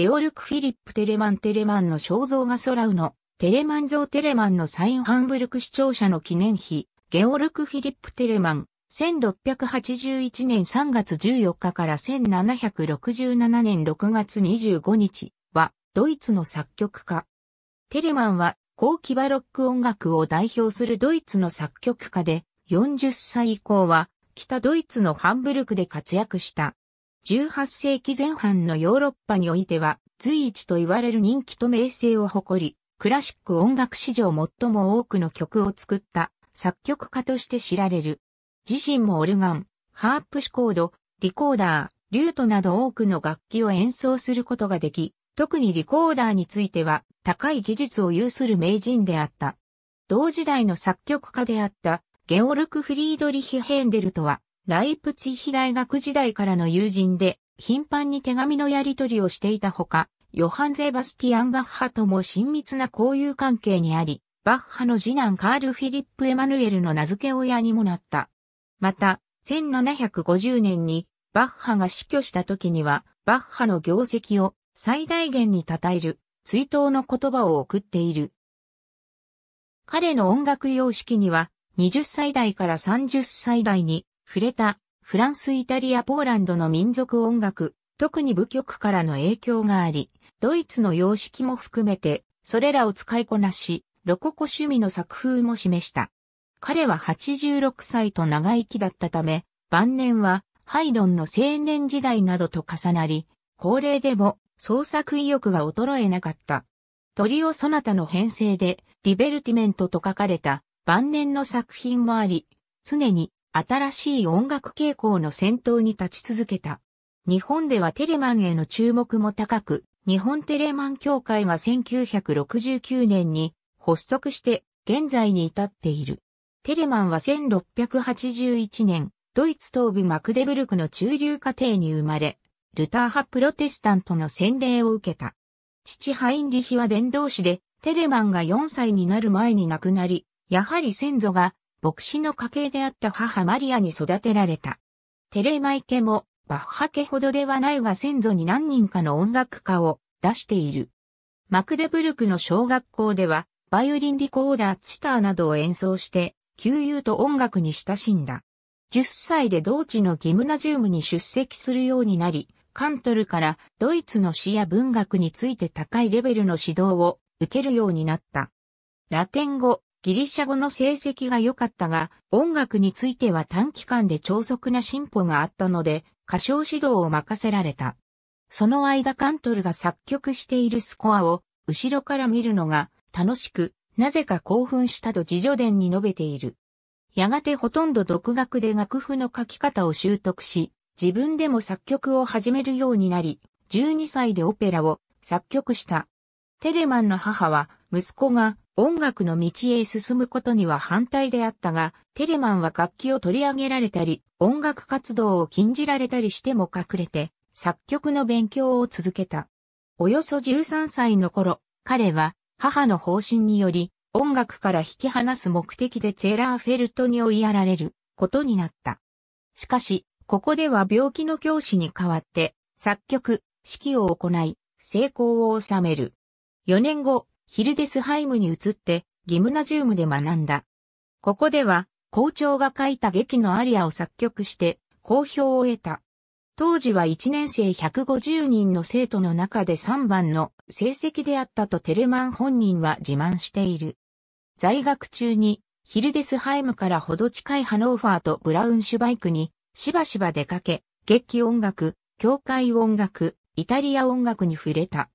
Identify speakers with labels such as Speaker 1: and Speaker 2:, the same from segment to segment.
Speaker 1: ゲオルク・フィリップ・テレマン・テレマンの肖像画ソラウの、テレマン像テレマンのサインハンブルク市庁舎の記念碑、ゲオルク・フィリップ・テレマン、1681年3月14日から1767年6月25日は、ドイツの作曲家。テレマンは、後期バロック音楽を代表するドイツの作曲家で、40歳以降は、北ドイツのハンブルクで活躍した。18世紀前半のヨーロッパにおいては随一と言われる人気と名声を誇り、クラシック音楽史上最も多くの曲を作った作曲家として知られる。自身もオルガン、ハープシコード、リコーダー、リュートなど多くの楽器を演奏することができ、特にリコーダーについては高い技術を有する名人であった。同時代の作曲家であったゲオルク・フリードリヒ・ヘンデルとはライプツィヒ大学時代からの友人で、頻繁に手紙のやり取りをしていたほか、ヨハン・ゼバスティアン・バッハとも親密な交友関係にあり、バッハの次男カール・フィリップ・エマヌエルの名付け親にもなった。また、1750年にバッハが死去した時には、バッハの業績を最大限に称える追悼の言葉を送っている。彼の音楽様式には、20歳代から30歳代に触れた、フランス、イタリア、ポーランドの民族音楽、特に舞曲からの影響があり、ドイツの様式も含めて、それらを使いこなし、ロココ趣味の作風も示した。彼は86歳と長生きだったため、晩年はハイドンの青年時代などと重なり、高齢でも創作意欲が衰えなかった。トリオ・ソナタの編成で、ディベルティメントと書かれた晩年の作品もあり、常に新しい音楽傾向の先頭に立ち続けた。日本ではテレマンへの注目も高く、日本テレマン協会は1969年に発足して現在に至っている。テレマンは1681年、ドイツ東部マクデブルクの中流家庭に生まれ、ルター派プロテスタントの洗礼を受けた。父ハインリヒは伝道師で、テレマンが4歳になる前に亡くなり、やはり先祖が牧師の家系であった母マリアに育てられた。テレマイ家もバッハ家ほどではないが先祖に何人かの音楽家を出している。マクデブルクの小学校では、バイオリンリコーダーツターなどを演奏して、旧友と音楽に親しんだ。10歳で同地のギムナジウムに出席するようになり、カントルからドイツの詩や文学について高いレベルの指導を受けるようになった。ラテン語、ギリシャ語の成績が良かったが、音楽については短期間で超速な進歩があったので、歌唱指導を任せられた。その間カントルが作曲しているスコアを後ろから見るのが楽しく、なぜか興奮したと自助伝に述べている。やがてほとんど独学で楽譜の書き方を習得し、自分でも作曲を始めるようになり、12歳でオペラを作曲した。テレマンの母は息子が音楽の道へ進むことには反対であったが、テレマンは楽器を取り上げられたり、音楽活動を禁じられたりしても隠れて、作曲の勉強を続けた。およそ13歳の頃、彼は母の方針により、音楽から引き離す目的でツェラーフェルトに追いやられることになった。しかし、ここでは病気の教師に代わって、作曲、指揮を行い、成功を収める。4年後、ヒルデスハイムに移って、ギムナジウムで学んだ。ここでは、校長が書いた劇のアリアを作曲して、好評を得た。当時は1年生150人の生徒の中で3番の成績であったとテルマン本人は自慢している。在学中にヒルデスハイムからほど近いハノーファーとブラウンシュバイクにしばしば出かけ、劇音楽、教会音楽、イタリア音楽に触れた。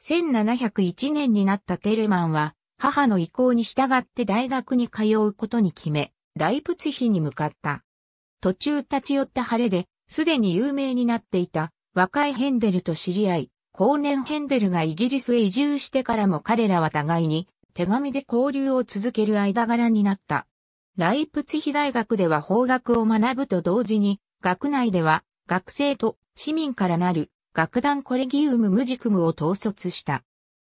Speaker 1: 1701年になったテルマンは、母の意向に従って大学に通うことに決め、ライプツヒに向かった。途中立ち寄った晴れで、すでに有名になっていた若いヘンデルと知り合い、後年ヘンデルがイギリスへ移住してからも彼らは互いに手紙で交流を続ける間柄になった。ライプツヒ大学では法学を学ぶと同時に、学内では学生と市民からなる楽団コレギウム・ムジクムを統率した。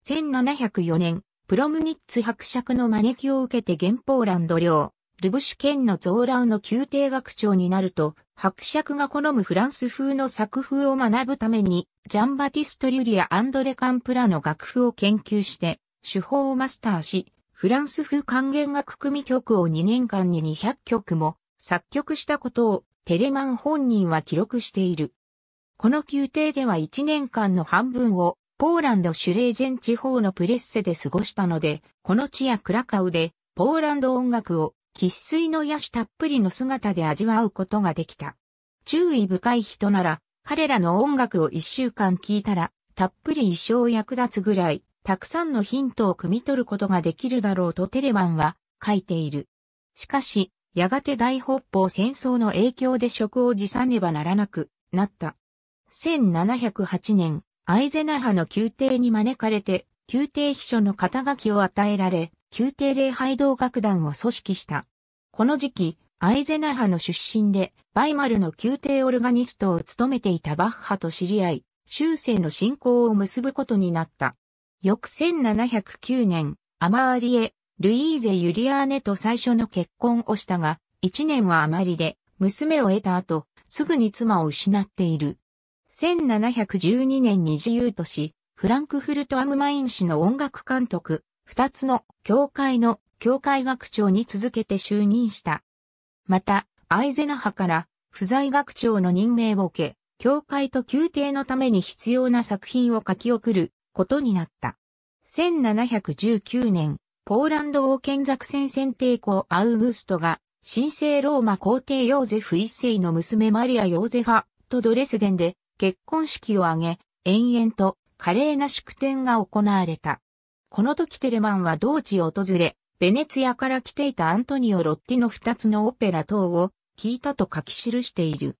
Speaker 1: 1704年、プロムニッツ伯爵の招きを受けて原ポーランド領、ルブシュ県のゾーラウの宮廷学長になると、伯爵が好むフランス風の作風を学ぶために、ジャンバティスト・リュリア・アンドレ・カンプラの楽譜を研究して、手法をマスターし、フランス風還元楽組曲を2年間に200曲も作曲したことをテレマン本人は記録している。この宮廷では1年間の半分をポーランドシュレージェン地方のプレッセで過ごしたので、この地やクラカウでポーランド音楽を喫水の野手たっぷりの姿で味わうことができた。注意深い人なら、彼らの音楽を一週間聴いたら、たっぷり一生役立つぐらい、たくさんのヒントを汲み取ることができるだろうとテレマンは書いている。しかし、やがて大北方戦争の影響で職を辞さねばならなくなった。1708年、アイゼナハの宮廷に招かれて、宮廷秘書の肩書きを与えられ、宮廷礼拝堂楽団を組織した。この時期、アイゼナハの出身で、バイマルの宮廷オルガニストを務めていたバッハと知り合い、修正の信仰を結ぶことになった。翌1709年、アマーリエ、ルイーゼ・ユリアーネと最初の結婚をしたが、1年はあまりで、娘を得た後、すぐに妻を失っている。1712年に自由都市、フランクフルト・アムマイン氏の音楽監督、二つの教会の教会学長に続けて就任した。また、アイゼナハから不在学長の任命を受け、教会と宮廷のために必要な作品を書き送ることになった。1719年、ポーランド王権作戦選定校アウグストが、神聖ローマ皇帝ヨーゼフ一世の娘マリア・ヨーゼファとドレスデンで結婚式を挙げ、延々と華麗な祝典が行われた。この時テレマンは同地を訪れ、ベネツィアから来ていたアントニオ・ロッティの二つのオペラ等を聞いたと書き記している。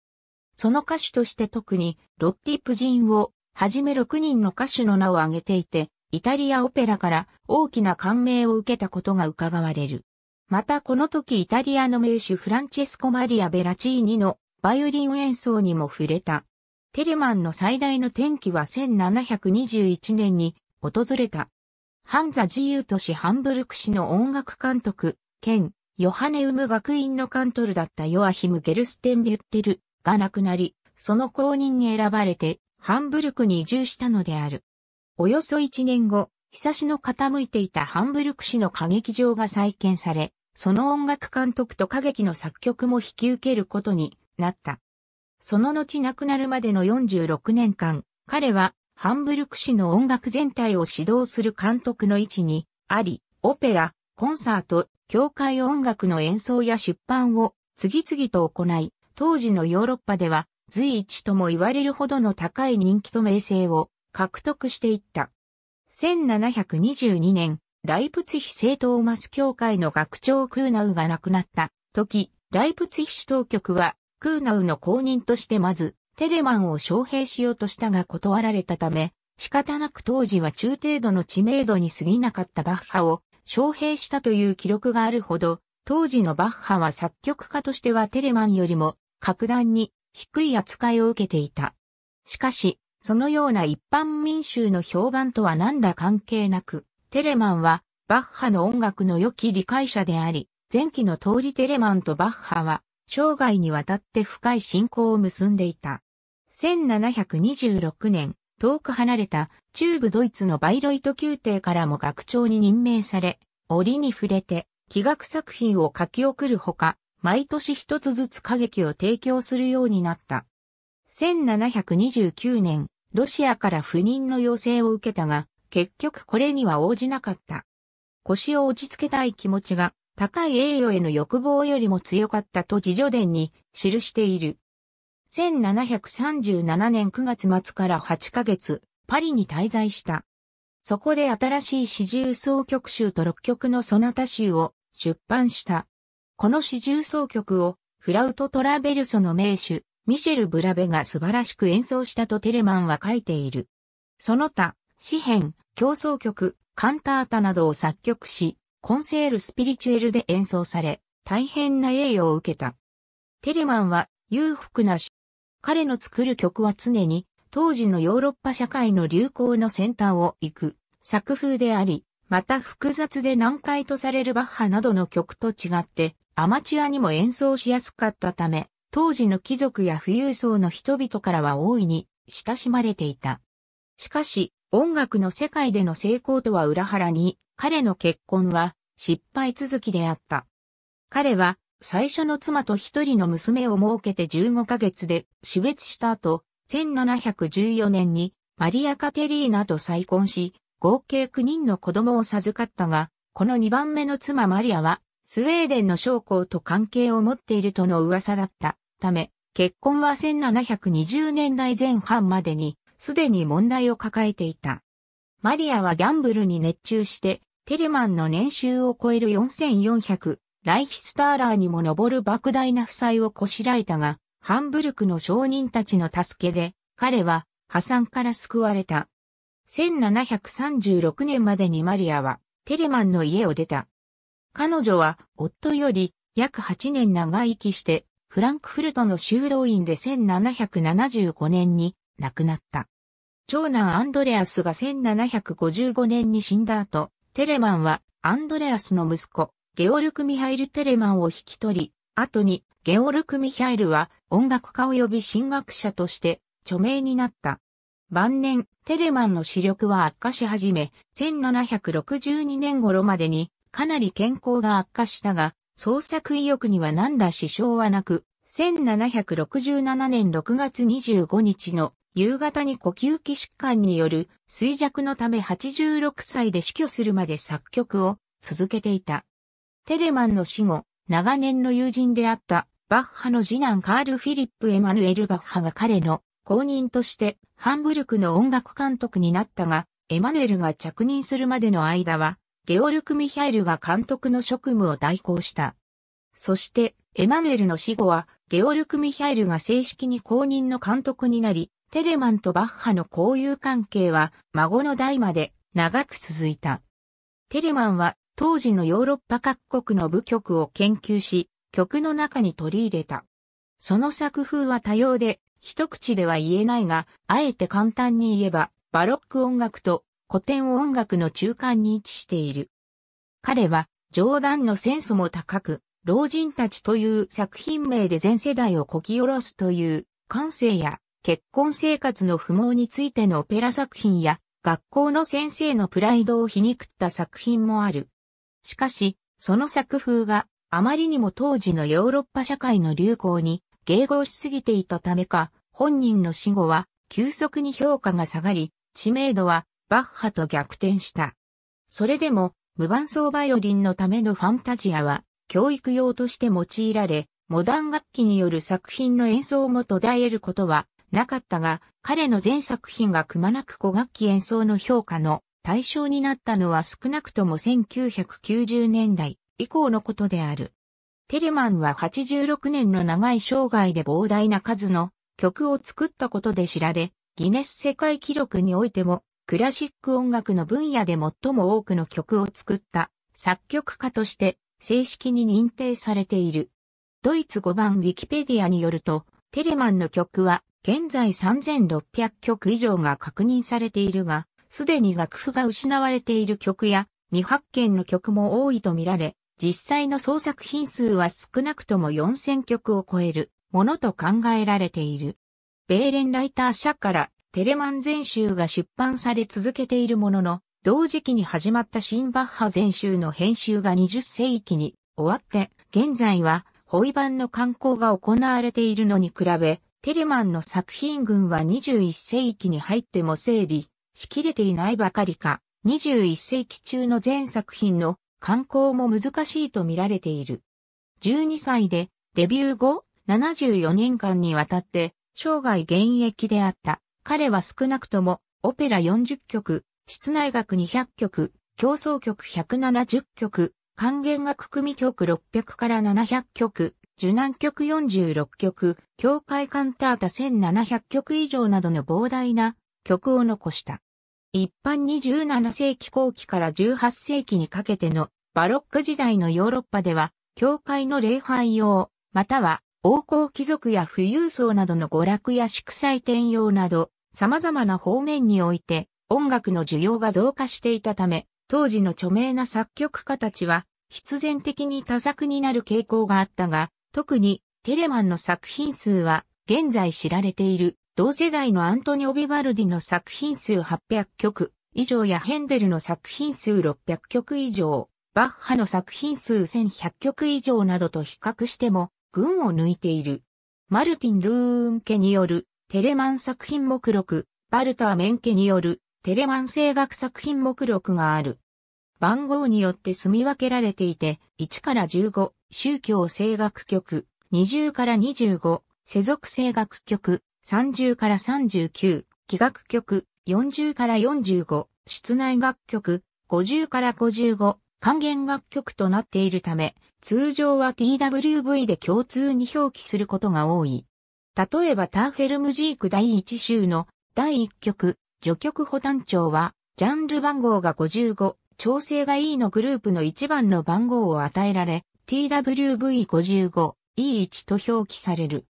Speaker 1: その歌手として特にロッティ・プジンをはじめ6人の歌手の名を挙げていて、イタリアオペラから大きな感銘を受けたことが伺われる。またこの時イタリアの名手フランチェスコ・マリア・ベラチーニのバイオリン演奏にも触れた。テルマンの最大の転機は1721年に訪れた。ハンザ自由都市ハンブルク市の音楽監督、兼、ヨハネウム学院のカントルだったヨアヒム・ゲルステン・ビュッテルが亡くなり、その後任に選ばれて、ハンブルクに移住したのである。およそ1年後、日差しの傾いていたハンブルク市の歌劇場が再建され、その音楽監督と歌劇の作曲も引き受けることになった。その後亡くなるまでの46年間、彼はハンブルク市の音楽全体を指導する監督の位置にあり、オペラ、コンサート、教会音楽の演奏や出版を次々と行い、当時のヨーロッパでは随一とも言われるほどの高い人気と名声を獲得していった。1722年、ライプツヒ聖トーマス教会の学長クーナウが亡くなった時、ライプツヒ市当局はクーナウの公認としてまず、テレマンを招聘しようとしたが断られたため、仕方なく当時は中程度の知名度に過ぎなかったバッハを招聘したという記録があるほど、当時のバッハは作曲家としてはテレマンよりも格段に低い扱いを受けていた。しかし、そのような一般民衆の評判とは何ら関係なく、テレマンはバッハの音楽の良き理解者であり、前期の通りテレマンとバッハは生涯にわたって深い信仰を結んでいた。1726年、遠く離れた中部ドイツのバイロイト宮廷からも学長に任命され、折に触れて、気学作品を書き送るほか、毎年一つずつ歌劇を提供するようになった。1729年、ロシアから不妊の要請を受けたが、結局これには応じなかった。腰を落ち着けたい気持ちが高い栄誉への欲望よりも強かったと自助伝に記している。1737年9月末から8ヶ月、パリに滞在した。そこで新しい四重奏曲集と六曲のソナタ集を出版した。この四重奏曲をフラウト・トラベルソの名手、ミシェル・ブラベが素晴らしく演奏したとテレマンは書いている。その他、詩編、競争曲、カンタータなどを作曲し、コンセールスピリチュエルで演奏され、大変な栄誉を受けた。テレマンは裕福なし、彼の作る曲は常に当時のヨーロッパ社会の流行の先端を行く作風であり、また複雑で難解とされるバッハなどの曲と違ってアマチュアにも演奏しやすかったため、当時の貴族や富裕層の人々からは大いに親しまれていた。しかし、音楽の世界での成功とは裏腹に、彼の結婚は失敗続きであった。彼は最初の妻と一人の娘を設けて15ヶ月で死別した後、1714年にマリア・カテリーナと再婚し、合計9人の子供を授かったが、この2番目の妻マリアは、スウェーデンの将校と関係を持っているとの噂だったため、結婚は1720年代前半までにすでに問題を抱えていた。マリアはギャンブルに熱中して、テレマンの年収を超える4400、ライヒスターラーにも上る莫大な負債をこしらえたが、ハンブルクの商人たちの助けで、彼は破産から救われた。1736年までにマリアはテレマンの家を出た。彼女は夫より約8年長生きしてフランクフルトの修道院で1775年に亡くなった。長男アンドレアスが1755年に死んだ後、テレマンはアンドレアスの息子、ゲオルク・ミハイル・テレマンを引き取り、後にゲオルク・ミハイルは音楽家及び神学者として著名になった。晩年、テレマンの視力は悪化し始め、1762年頃までにかなり健康が悪化したが、創作意欲には何ら支障はなく、1767年6月25日の夕方に呼吸器疾患による衰弱のため86歳で死去するまで作曲を続けていた。テレマンの死後、長年の友人であったバッハの次男カール・フィリップ・エマヌエル・バッハが彼の公認としてハンブルクの音楽監督になったが、エマヌエルが着任するまでの間は、ゲオルク・ミヒャエルが監督の職務を代行した。そして、エマヌエルの死後は、ゲオルク・ミヒャエルが正式に公認の監督になり、テレマンとバッハの交友関係は孫の代まで長く続いた。テレマンは当時のヨーロッパ各国の部曲を研究し、曲の中に取り入れた。その作風は多様で、一口では言えないが、あえて簡単に言えば、バロック音楽と古典音楽の中間に位置している。彼は、冗談のセンスも高く、老人たちという作品名で全世代をこき下ろすという感性や結婚生活の不毛についてのオペラ作品や学校の先生のプライドを皮肉った作品もある。しかし、その作風があまりにも当時のヨーロッパ社会の流行に迎合しすぎていたためか、本人の死後は急速に評価が下がり、知名度はバッハと逆転した。それでも、無伴奏バイオリンのためのファンタジアは、教育用として用いられ、モダン楽器による作品の演奏も途絶えることはなかったが、彼の全作品がくまなく古楽器演奏の評価の対象になったのは少なくとも1990年代以降のことである。テレマンは86年の長い生涯で膨大な数の曲を作ったことで知られ、ギネス世界記録においてもクラシック音楽の分野で最も多くの曲を作った作曲家として正式に認定されている。ドイツ5番ウィキペディアによると、テレマンの曲は現在3600曲以上が確認されているが、すでに楽譜が失われている曲や未発見の曲も多いとみられ、実際の創作品数は少なくとも4000曲を超えるものと考えられている。ベーレンライター社からテレマン全集が出版され続けているものの、同時期に始まった新バッハ全集の編集が20世紀に終わって、現在は、ホイ版の刊行が行われているのに比べ、テレマンの作品群は21世紀に入っても整理しきれていないばかりか、21世紀中の全作品の刊行も難しいと見られている。12歳でデビュー後74年間にわたって生涯現役であった。彼は少なくともオペラ40曲、室内楽200曲、競争曲170曲、還元楽組曲600から700曲、受難曲46曲、教会カンタータ1700曲以上などの膨大な曲を残した。一般に17世紀後期から18世紀にかけてのバロック時代のヨーロッパでは、教会の礼拝用、または王公貴族や富裕層などの娯楽や祝祭典用など、様々な方面において、音楽の需要が増加していたため、当時の著名な作曲家たちは必然的に多作になる傾向があったが、特にテレマンの作品数は現在知られている同世代のアントニオ・ビバルディの作品数800曲以上やヘンデルの作品数600曲以上、バッハの作品数1100曲以上などと比較しても群を抜いている。マルティン・ルーン家によるテレマン作品目録、バルター・メン家によるテレマン声楽作品目録がある。番号によって住み分けられていて、1から15、宗教声楽曲、20から25、世俗声楽曲、30から39、器楽曲、40から45、室内楽曲、50から55、還元楽曲となっているため、通常は TWV で共通に表記することが多い。例えばターフェルムジーク第1集の第1曲、序曲保単調は、ジャンル番号が55、調整が E のグループの1番の番号を与えられ、TWV55、E1 と表記される。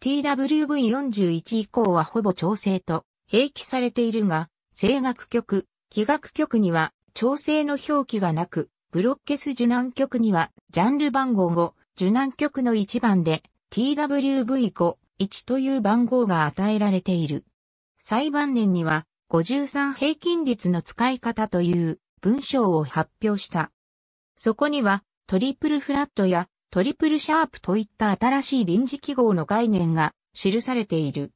Speaker 1: TWV41 以降はほぼ調整と併記されているが、声楽曲、器楽曲には調整の表記がなく、ブロッケス受難曲にはジャンル番号5、受難曲の1番で TWV5、1という番号が与えられている。裁判年には53平均率の使い方という文章を発表した。そこにはトリプルフラットやトリプルシャープといった新しい臨時記号の概念が記されている。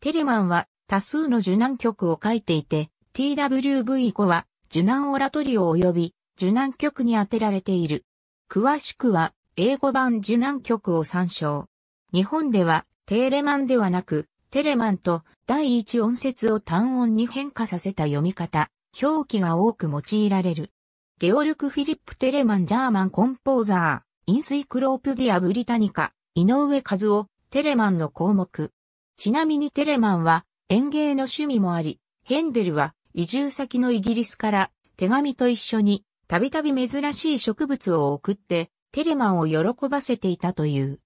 Speaker 1: テレマンは多数の受難曲を書いていて、TWV5 は受難オラトリオ及び受難曲に当てられている。詳しくは英語版受難曲を参照。日本ではテーレマンではなくテレマンと第一音節を単音に変化させた読み方、表記が多く用いられる。ゲオルク・フィリップ・テレマン・ジャーマン・コンポーザー、インスイクロープディア・ブリタニカ、井上和夫、テレマンの項目。ちなみにテレマンは園芸の趣味もあり、ヘンデルは移住先のイギリスから手紙と一緒にたびたび珍しい植物を送ってテレマンを喜ばせていたという。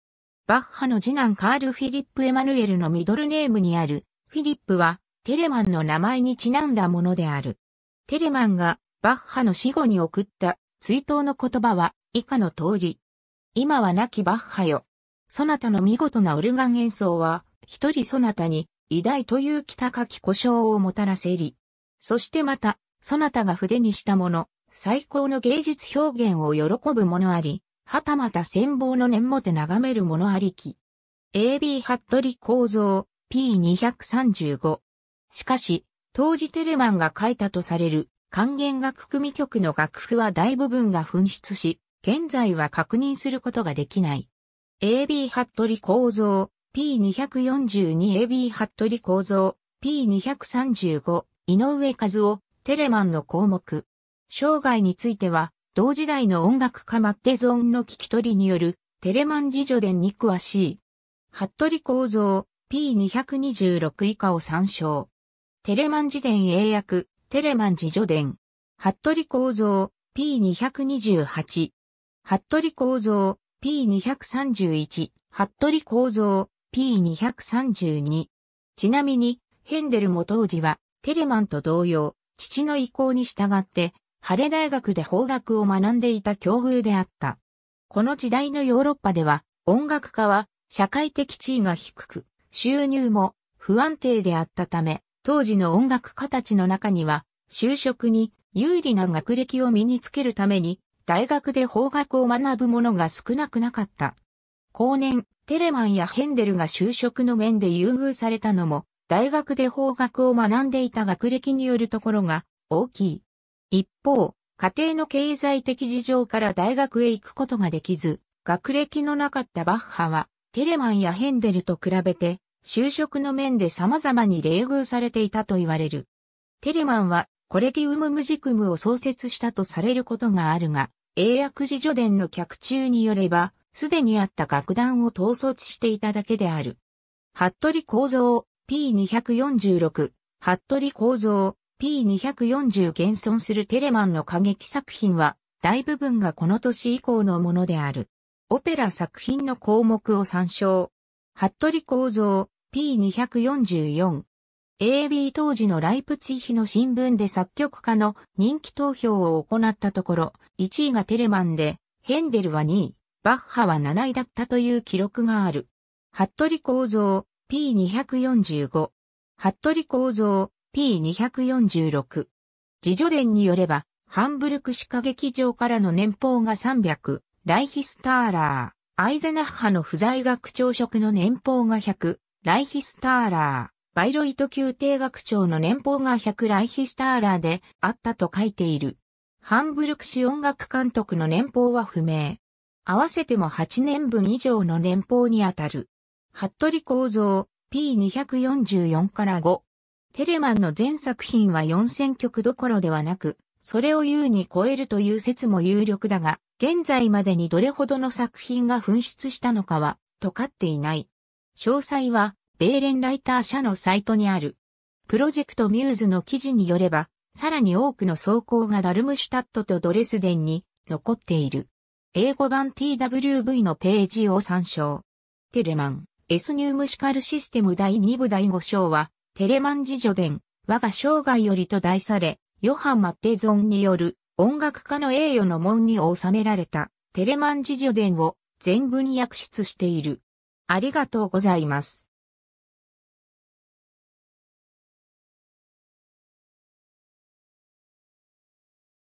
Speaker 1: バッハの次男カール・フィリップ・エマヌエルのミドルネームにある、フィリップは、テレマンの名前にちなんだものである。テレマンが、バッハの死後に送った、追悼の言葉は、以下の通り。今は亡きバッハよ。そなたの見事なオルガン演奏は、一人そなたに、偉大という北書き故障をもたらせり。そしてまた、そなたが筆にしたもの、最高の芸術表現を喜ぶものあり、はたまた戦望の念もて眺めるものありき。AB 服部構造 P235。しかし、当時テレマンが書いたとされる還元楽組曲の楽譜は大部分が紛失し、現在は確認することができない。AB 服部構造 P242AB 服部構造 P235 井上和夫テレマンの項目。生涯については、同時代の音楽家マッテゾンの聞き取りによるテレマン自助伝に詳しい。服部構造 P226 以下を参照。テレマン自伝英訳テレマン自助伝。服部構造 P228。服部構造 P231。服部構造 P232。ちなみにヘンデルも当時はテレマンと同様、父の意向に従って晴れ大学で法学を学んでいた境遇であった。この時代のヨーロッパでは、音楽家は社会的地位が低く、収入も不安定であったため、当時の音楽家たちの中には、就職に有利な学歴を身につけるために、大学で法学を学ぶ者が少なくなかった。後年、テレマンやヘンデルが就職の面で優遇されたのも、大学で法学を学んでいた学歴によるところが大きい。一方、家庭の経済的事情から大学へ行くことができず、学歴のなかったバッハは、テレマンやヘンデルと比べて、就職の面で様々に冷遇されていたと言われる。テレマンは、コレギウムムジクムを創設したとされることがあるが、英訳自助伝の客中によれば、すでにあった楽団を統率していただけである。服部構造 P246、服部構造 P240 現存するテレマンの歌劇作品は、大部分がこの年以降のものである。オペラ作品の項目を参照。服部構造 P244。AB 当時のライプツィヒの新聞で作曲家の人気投票を行ったところ、1位がテレマンで、ヘンデルは2位、バッハは7位だったという記録がある。服部構造 P245。服部構造 P246。自助伝によれば、ハンブルク歯科劇場からの年俸が300、ライヒスターラー、アイゼナッハの不在学長職の年俸が100、ライヒスターラー、バイロイト宮廷学長の年俸が100ライヒスターラーであったと書いている。ハンブルク市音楽監督の年俸は不明。合わせても8年分以上の年俸にあたる。服部構造 P244 から5。テレマンの全作品は4000曲どころではなく、それを優に超えるという説も有力だが、現在までにどれほどの作品が紛失したのかは、とかっていない。詳細は、ベーレンライター社のサイトにある。プロジェクトミューズの記事によれば、さらに多くの走行がダルムシュタットとドレスデンに残っている。英語版 TWV のページを参照。テレマン、S ニュームシカルシステム第2部第5章は、テレマン自助伝、我が生涯よりと題され、ヨハン・マッテゾンによる音楽家の栄誉の門に収められたテレマン自助伝を全文訳出している。ありがとうございます。